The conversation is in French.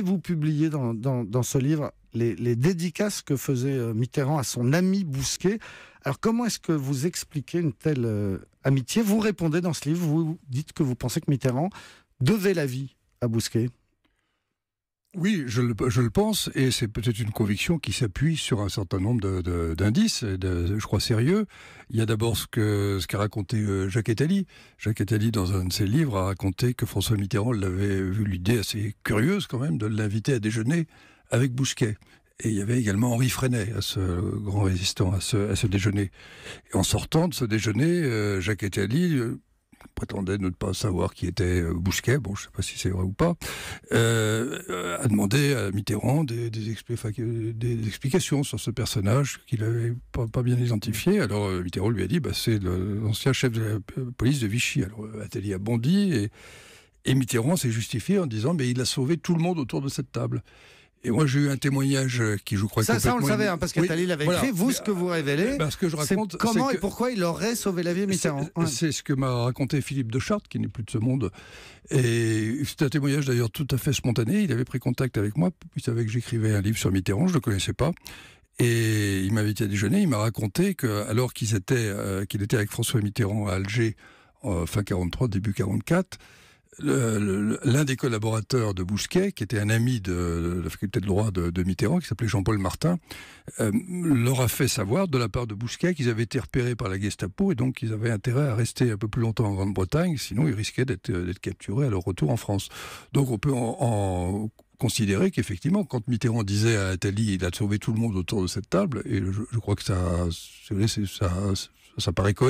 vous publiez dans, ce livre les, dédicaces que faisait euh, Mitterrand à son ami Bousquet. Alors comment est-ce que vous expliquez une telle euh, amitié Vous répondez dans ce livre, vous dites que vous pensez que Mitterrand devait la vie à Bousquet oui, je le, pense, et c'est peut-être une conviction qui s'appuie sur un certain nombre d'indices, de, je crois sérieux. Il y a d'abord ce qu'a ce raconté euh, Jacques Attali. Jacques Attali, dans un de ses livres, a raconté que François Mitterrand l'avait vu l'idée assez curieuse quand même de l'inviter à déjeuner avec Bousquet. Et il y avait également Henri Freinet, à ce grand résistant, à ce, déjeuner. en sortant de ce déjeuner, euh, Jacques Attali euh, prétendait ne pas savoir qui était euh, Bousquet, bon, je ne sais pas si c'est vrai ou pas, euh, euh, a demandé à Mitterrand des, des, explications sur ce personnage qu'il n'avait pas, bien identifié. Alors Mitterrand lui a dit, bah, c'est l'ancien chef de la police de Vichy. Alors Atelier a bondi et, et Mitterrand s'est justifié en disant, mais il a sauvé tout le monde autour de cette table. Et moi, j'ai eu un témoignage euh, qui, je crois, ça, complètement... ça, on le savait, hein, parce que l'avait écrit. Vous, ce que vous révélez, Parce que je raconte, comment et pourquoi il aurait sauvé la vie à Mitterrand. C'est ce que m'a raconté Philippe de Chartres, qui n'est plus de ce monde. Et c'est un témoignage d'ailleurs tout à fait spontané. Il avait pris contact avec moi. Il savait que j'écrivais un livre sur Mitterrand. Je ne le connaissais pas. Et il m'a invité à déjeuner. Il m'a raconté que, alors qu'il était, euh, qu'il était avec François Mitterrand à Alger, euh, fin 43, début 44, l'un des collaborateurs de Bousquet, qui était un ami de, la faculté de droit de, Mitterrand, qui s'appelait Jean-Paul Martin, euh, leur a fait savoir de la part de Bousquet qu'ils avaient été repérés par la Gestapo et donc qu'ils avaient intérêt à rester un peu plus longtemps en Grande-Bretagne, sinon ils risquaient d'être euh, capturés à leur retour en France. Donc on peut en, considérer qu'effectivement, quand Mitterrand disait à Attali, il a sauvé tout le monde autour de cette table, et je, crois que ça, ça, ça paraît cohérent.